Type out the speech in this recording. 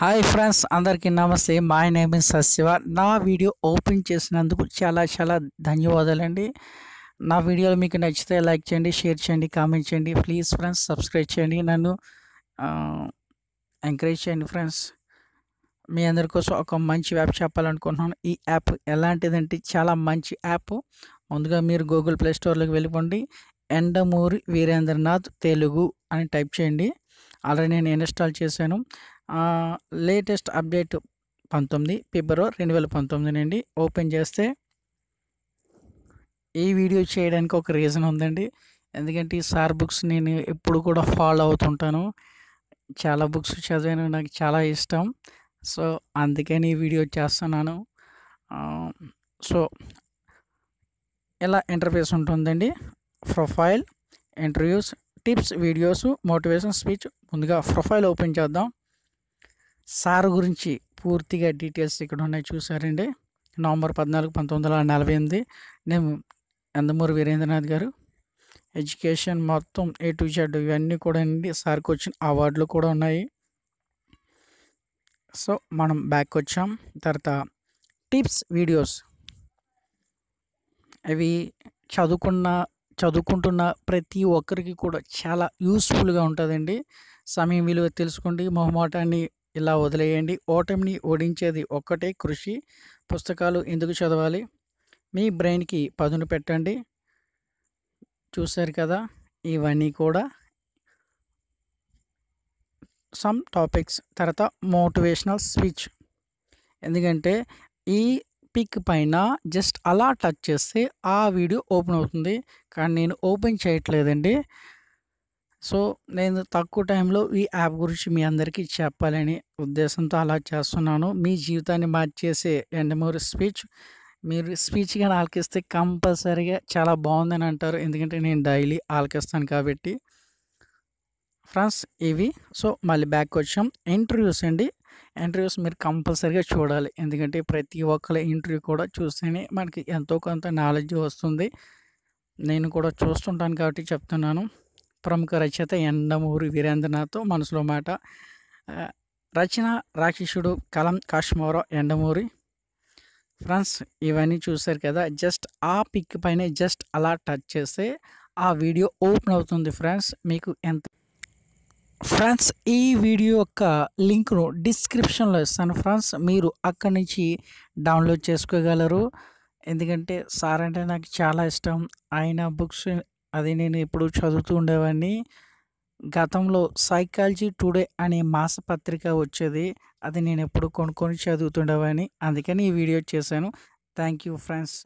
hi friends అందరికీ నమస్తే మా నేమ్ సశివ నా వీడియో ఓపెన్ చేసినందుకు చాలా చాలా ధన్యవాదాలండి నా వీడియోలు మీకు నచ్చితే లైక్ చేయండి షేర్ చేయండి కామెంట్ చేయండి ప్లీజ్ ఫ్రెండ్స్ సబ్స్క్రైబ్ చేయండి నన్ను ఎంకరేజ్ చేయండి ఫ్రెండ్స్ మీ అందరి కోసం ఒక మంచి యాప్ చెప్పాలనుకుంటున్నాను ఈ యాప్ ఎలాంటిదంటే చాలా మంచి యాప్ ముందుగా మీరు గూగుల్ ప్లే స్టోర్లోకి వెళ్ళిపోండి ఎండమూరి వీరేంద్రనాథ్ తెలుగు అని టైప్ చేయండి ఆల్రెడీ నేను ఇన్స్టాల్ చేశాను లేటెస్ట్ అప్డేట్ పంతొమ్మిది ఫిబ్రవరి రెండు వేల పంతొమ్మిది ఓపెన్ చేస్తే ఈ వీడియో చేయడానికి ఒక రీజన్ ఉందండి ఎందుకంటే ఈ సార్ బుక్స్ నేను ఎప్పుడు కూడా ఫాలో అవుతుంటాను చాలా బుక్స్ చదివాను నాకు చాలా ఇష్టం సో అందుకని ఈ వీడియో చేస్తున్నాను సో ఇలా ఇంటర్ఫేస్ ఉంటుందండి profile interviews tips videos motivation speech ముందుగా ప్రొఫైల్ ఓపెన్ చేద్దాం సార్ గురించి పూర్తిగా డీటెయిల్స్ ఇక్కడ ఉన్నాయి చూసారండి నవంబర్ పద్నాలుగు పంతొమ్మిది వందల నలభై ఎనిమిది నేను నందమూరి వీరేంద్రనాథ్ గారు ఎడ్యుకేషన్ మొత్తం ఏ టు జెడ్ ఇవన్నీ కూడా అండి సార్కి వచ్చిన అవార్డులు కూడా ఉన్నాయి సో మనం బ్యాక్ వచ్చాం తర్వాత టిప్స్ వీడియోస్ అవి చదువుకున్న చదువుకుంటున్న ప్రతి ఒక్కరికి కూడా చాలా యూస్ఫుల్గా ఉంటుందండి సమయం విలువ తెలుసుకోండి మొహమాటాన్ని ఇలా వదిలేయండి ఓటమిని ఓడించేది ఒక్కటే కృషి పుస్తకాలు ఎందుకు చదవాలి మీ బ్రెయిన్కి పదును పెట్టండి చూశారు కదా ఇవన్నీ కూడా సమ్ టాపిక్స్ తర్వాత మోటివేషనల్ స్పీచ్ ఎందుకంటే ఈ పిక్ పైన జస్ట్ అలా టచ్ చేస్తే ఆ వీడియో ఓపెన్ అవుతుంది కానీ నేను ఓపెన్ చేయట్లేదండి సో నేను తక్కువ టైంలో ఈ యాప్ గురించి మీ అందరికీ చెప్పాలని ఉద్దేశంతో అలా చేస్తున్నాను మీ జీవితాన్ని మార్చేసే అండ్ మోర్ స్పీచ్ మీరు స్పీచ్గా ఆలకిస్తే కంపల్సరీగా చాలా బాగుందని అంటారు ఎందుకంటే నేను డైలీ ఆలకిస్తాను కాబట్టి ఫ్రెండ్స్ ఇవి సో మళ్ళీ బ్యాక్ వచ్చాం ఇంటర్వ్యూస్ అండి ఇంటర్వ్యూస్ మీరు కంపల్సరీగా చూడాలి ఎందుకంటే ప్రతి ఒక్కరి ఇంటర్వ్యూ కూడా చూస్తేనే మనకి ఎంతో కొంత నాలెడ్జ్ వస్తుంది నేను కూడా చూస్తుంటాను కాబట్టి చెప్తున్నాను ప్రముఖ రచయిత ఎండమూరి వీరేంద్రనాథ్తో మనసులో మాట రచన రాక్షసుడు కలం కాశ్మోరా ఎండమూరి ఫ్రెండ్స్ ఇవన్నీ చూశారు కదా జస్ట్ ఆ పిక్ పైన జస్ట్ అలా టచ్ చేస్తే ఆ వీడియో ఓపెన్ అవుతుంది ఫ్రెండ్స్ మీకు ఎంత ఫ్రెండ్స్ ఈ వీడియో యొక్క లింక్ను డిస్క్రిప్షన్లో ఇస్తాను ఫ్రెండ్స్ మీరు అక్కడి నుంచి డౌన్లోడ్ చేసుకోగలరు ఎందుకంటే సార్ అంటే నాకు చాలా ఇష్టం ఆయన బుక్స్ అది నేను ఎప్పుడు చదువుతూ ఉండేవాడిని గతంలో సైకాలజీ టుడే అనే మాసపత్రిక వచ్చేది అది నేను ఎప్పుడు కొనుక్కొని చదువుతుండేవాడిని అందుకని ఈ వీడియో చేశాను థ్యాంక్ యూ ఫ్రెండ్స్